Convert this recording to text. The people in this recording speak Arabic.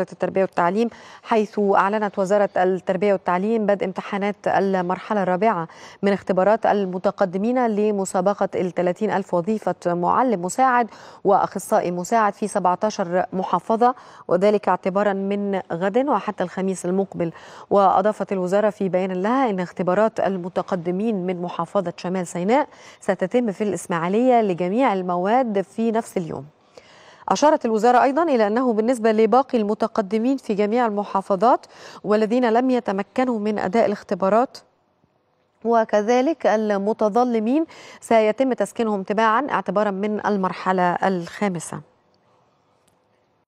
التربية والتعليم حيث أعلنت وزارة التربية والتعليم بدء امتحانات المرحلة الرابعة من اختبارات المتقدمين لمسابقة ال ألف وظيفة معلم مساعد وأخصائي مساعد في 17 محافظة وذلك اعتبارا من غد وحتى الخميس المقبل وأضافت الوزارة في بيان لها أن اختبارات المتقدمين من محافظة شمال سيناء ستتم في الإسماعيلية لجميع المواد في نفس اليوم أشارت الوزارة أيضا إلى أنه بالنسبة لباقي المتقدمين في جميع المحافظات والذين لم يتمكنوا من أداء الاختبارات وكذلك المتظلمين سيتم تسكينهم تباعا اعتبارا من المرحلة الخامسة